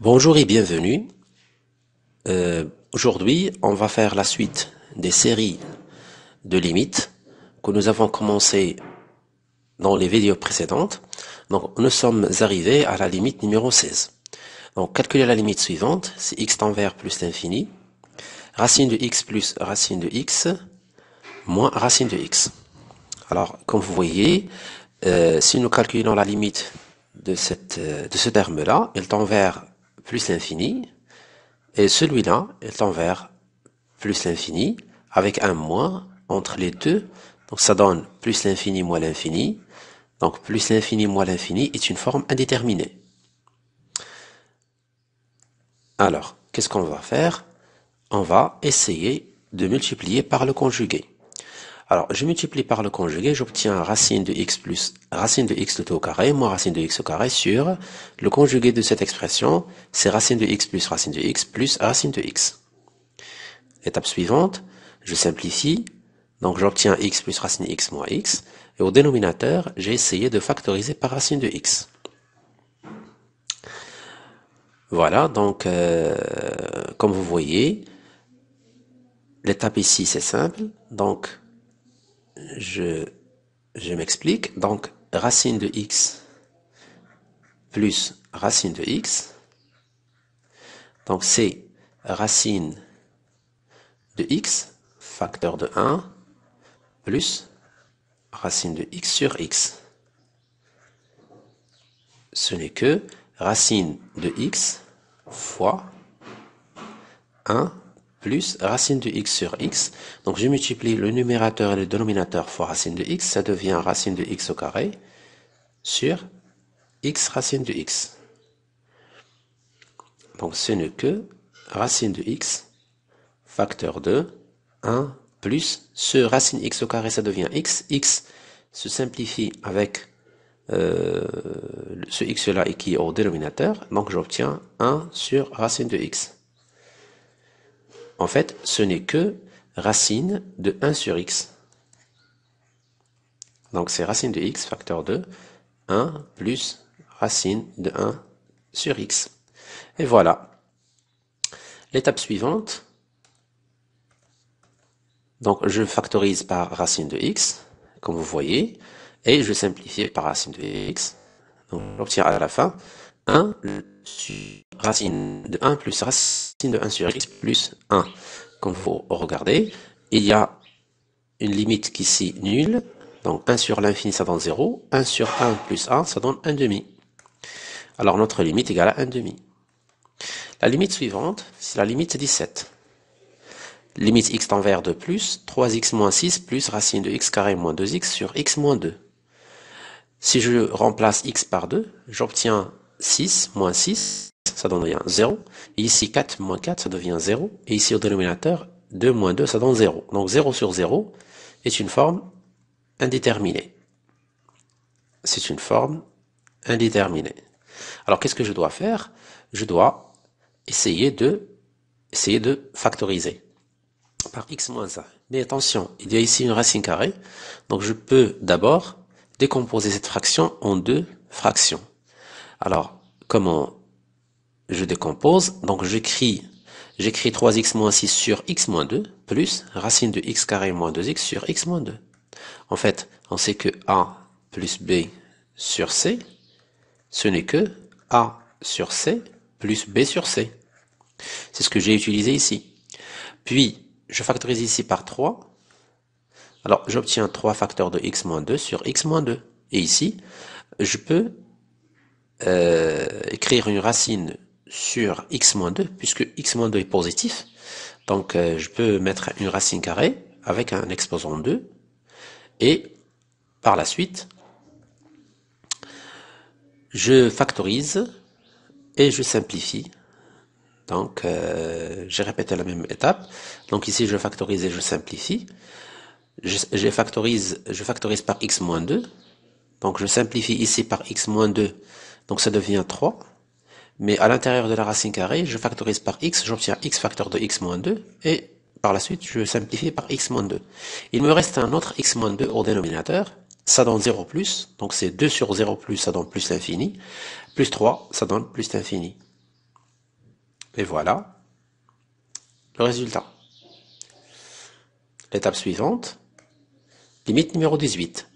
Bonjour et bienvenue. Euh, aujourd'hui, on va faire la suite des séries de limites que nous avons commencé dans les vidéos précédentes. Donc, nous sommes arrivés à la limite numéro 16. Donc, calculer la limite suivante, c'est x tend vers plus l'infini, racine de x plus racine de x, moins racine de x. Alors, comme vous voyez, euh, si nous calculons la limite de, cette, euh, de ce terme-là, elle tend vers plus l'infini, et celui-là est envers plus l'infini, avec un moins entre les deux, donc ça donne plus l'infini moins l'infini, donc plus l'infini moins l'infini est une forme indéterminée. Alors, qu'est-ce qu'on va faire On va essayer de multiplier par le conjugué. Alors, je multiplie par le conjugué, j'obtiens racine de x plus racine de x tout au carré, moins racine de x au carré sur le conjugué de cette expression, c'est racine de x plus racine de x plus racine de x. Étape suivante, je simplifie, donc j'obtiens x plus racine de x moins x, et au dénominateur, j'ai essayé de factoriser par racine de x. Voilà, donc euh, comme vous voyez, l'étape ici c'est simple, donc je, m'explique. Donc, racine de x plus racine de x. Donc, c'est racine de x, facteur de 1, plus racine de x sur x. Ce n'est que racine de x fois 1 plus racine de x sur x. Donc je multiplie le numérateur et le dénominateur fois racine de x, ça devient racine de x au carré sur x racine de x. Donc ce n'est que racine de x facteur de 1 plus ce racine x au carré, ça devient x. x se simplifie avec euh, ce x là et qui est au dénominateur, donc j'obtiens 1 sur racine de x. En fait, ce n'est que racine de 1 sur x. Donc c'est racine de x, facteur de 1 plus racine de 1 sur x. Et voilà. L'étape suivante, donc je factorise par racine de x, comme vous voyez, et je simplifie par racine de x. Donc on obtient à la fin 1 sur racine de 1 plus racine de 1 sur x plus 1. Comme vous regardez, il y a une limite qui ici nulle. Donc 1 sur l'infini, ça donne 0. 1 sur 1 plus 1, ça donne 1 demi. Alors notre limite égale à 1 demi. La limite suivante, c'est la limite 17. Limite x tend vers 2 plus 3x moins 6 plus racine de x carré moins 2x sur x moins 2. Si je remplace x par 2, j'obtiens 6 moins 6, ça donne 0. Et ici, 4 moins 4, ça devient 0. Et ici, au dénominateur, 2 moins 2, ça donne 0. Donc 0 sur 0 est une forme indéterminée. C'est une forme indéterminée. Alors qu'est-ce que je dois faire Je dois essayer de, essayer de factoriser par x moins 1. Mais attention, il y a ici une racine carrée, donc je peux d'abord décomposer cette fraction en deux fractions. Alors, comment je décompose Donc, j'écris j'écris 3x 6 sur x 2 plus racine de x carré moins 2x sur x 2. En fait, on sait que a plus b sur c, ce n'est que a sur c plus b sur c. C'est ce que j'ai utilisé ici. Puis, je factorise ici par 3. Alors, j'obtiens 3 facteurs de x 2 sur x 2. Et ici, je peux euh, écrire une racine sur x-2, puisque x-2 est positif, donc euh, je peux mettre une racine carrée avec un exposant 2, et par la suite, je factorise et je simplifie. Donc, euh, j'ai répété la même étape. Donc ici, je factorise et je simplifie. Je, factorise, je factorise par x-2. Donc, je simplifie ici par x-2 donc ça devient 3. Mais à l'intérieur de la racine carrée, je factorise par x, j'obtiens x facteur de x moins 2, et par la suite, je simplifie par x moins 2. Il me reste un autre x moins 2 au dénominateur, ça donne 0 plus, donc c'est 2 sur 0 plus, ça donne plus l'infini, plus 3, ça donne plus l'infini. Et voilà le résultat. L'étape suivante, limite numéro 18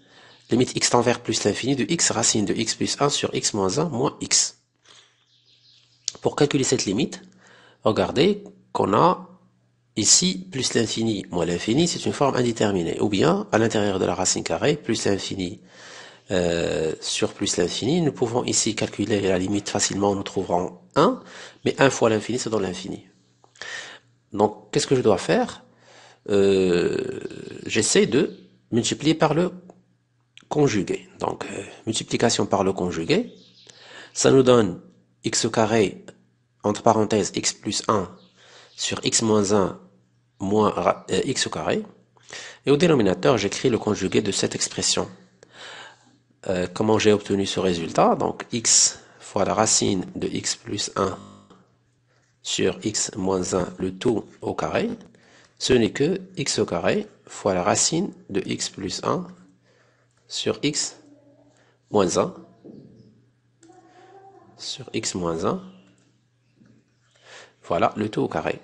limite x tend vers plus l'infini de x racine de x plus 1 sur x moins 1 moins x. Pour calculer cette limite, regardez qu'on a ici plus l'infini moins l'infini, c'est une forme indéterminée. Ou bien, à l'intérieur de la racine carrée, plus l'infini euh, sur plus l'infini, nous pouvons ici calculer la limite facilement, nous trouverons 1, mais 1 fois l'infini, c'est dans l'infini. Donc, qu'est-ce que je dois faire euh, J'essaie de multiplier par le conjugué. Donc, euh, multiplication par le conjugué, ça nous donne x carré, entre parenthèses, x plus 1 sur x moins 1 moins euh, x au carré. Et au dénominateur, j'écris le conjugué de cette expression. Euh, comment j'ai obtenu ce résultat Donc, x fois la racine de x plus 1 sur x moins 1, le tout au carré, ce n'est que x au carré fois la racine de x plus 1 sur x moins 1 sur x moins 1. Voilà le tout au carré.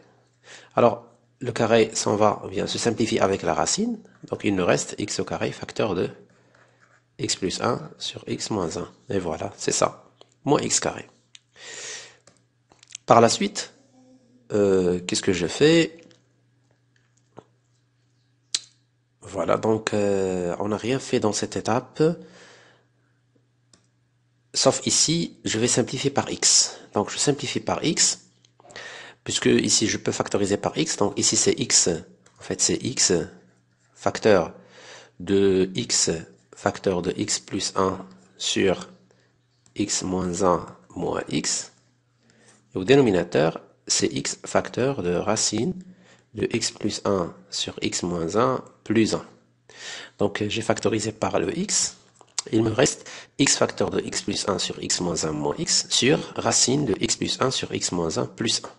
Alors, le carré s'en va, bien se simplifie avec la racine. Donc, il nous reste x au carré facteur de x plus 1 sur x moins 1. Et voilà, c'est ça. Moins x carré. Par la suite, euh, qu'est-ce que je fais Voilà, donc euh, on n'a rien fait dans cette étape. Sauf ici, je vais simplifier par x. Donc je simplifie par x, puisque ici je peux factoriser par x. Donc ici c'est x, en fait c'est x facteur de x facteur de x plus 1 sur x moins 1 moins x. Et au dénominateur, c'est x facteur de racine de x plus 1 sur x moins 1 plus 1. Donc euh, j'ai factorisé par le x. Il me reste x facteur de x plus 1 sur x moins 1 moins x sur racine de x plus 1 sur x moins 1 plus 1.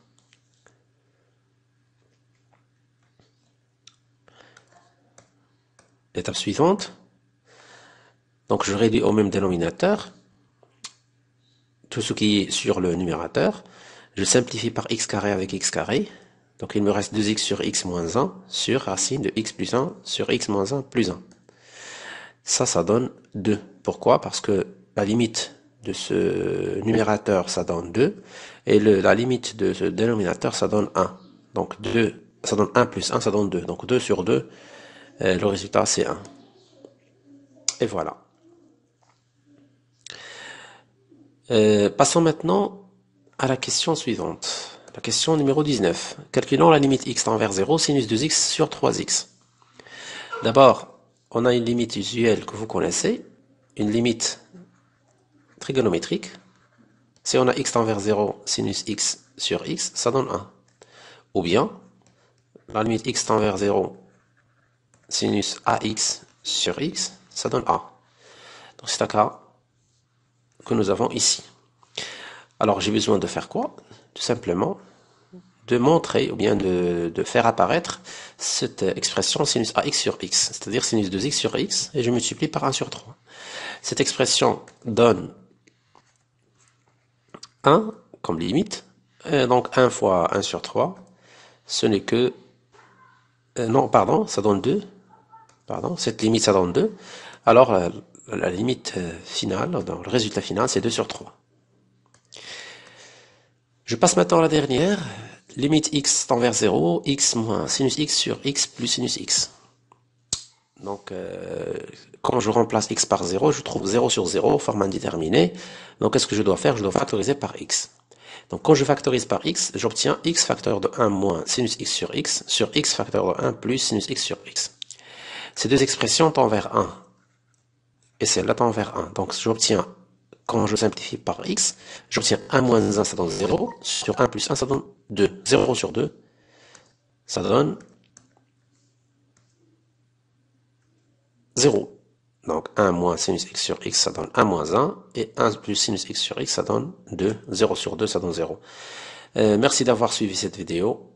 Étape suivante, donc je réduis au même dénominateur tout ce qui est sur le numérateur. Je simplifie par x carré avec x carré. Donc il me reste 2x sur x moins 1 sur racine de x plus 1 sur x moins 1 plus 1. Ça, ça donne 2. Pourquoi Parce que la limite de ce numérateur, ça donne 2. Et le, la limite de ce dénominateur, ça donne 1. Donc 2, ça donne 1 plus 1, ça donne 2. Donc 2 sur 2, euh, le résultat c'est 1. Et voilà. Euh, passons maintenant à la question suivante. La question numéro 19. Calculons la limite x tend vers 0, sinus 2x sur 3x. D'abord, on a une limite usuelle que vous connaissez, une limite trigonométrique. Si on a x tend vers 0, sinus x sur x, ça donne 1. Ou bien, la limite x tend vers 0, sinus ax sur x, ça donne a. Donc c'est un cas que nous avons ici. Alors j'ai besoin de faire quoi Tout simplement de montrer ou bien de, de faire apparaître cette expression sinus ax sur x, c'est-à-dire sinus 2 x sur x, et je multiplie par 1 sur 3. Cette expression donne 1 comme limite, donc 1 fois 1 sur 3, ce n'est que... Euh, non, pardon, ça donne 2. Pardon, cette limite, ça donne 2. Alors, la, limite euh, finale, le résultat final, c'est 2 sur 3. Je passe maintenant à la dernière, limite x tend vers 0, x moins sinus x sur x plus sinus x. Donc, euh, quand je remplace x par 0, je trouve 0 sur 0, forme indéterminée. Donc, qu'est-ce que je dois faire Je dois factoriser par x. Donc, quand je factorise par x, j'obtiens x facteur de 1 moins sinus x sur x sur x facteur de 1 plus sinus x sur x. Ces deux expressions tendent vers 1. Et celle-là tend vers 1. Donc, j'obtiens quand je simplifie par x, j'obtiens 1 moins 1, ça donne 0. Sur 1 plus 1, ça donne 2. 0 sur 2, ça donne 0. Donc 1 moins sinus x sur x, ça donne 1 moins 1. Et 1 plus sinus x sur x, ça donne 2. 0 sur 2, ça donne 0. Euh, merci d'avoir suivi cette vidéo.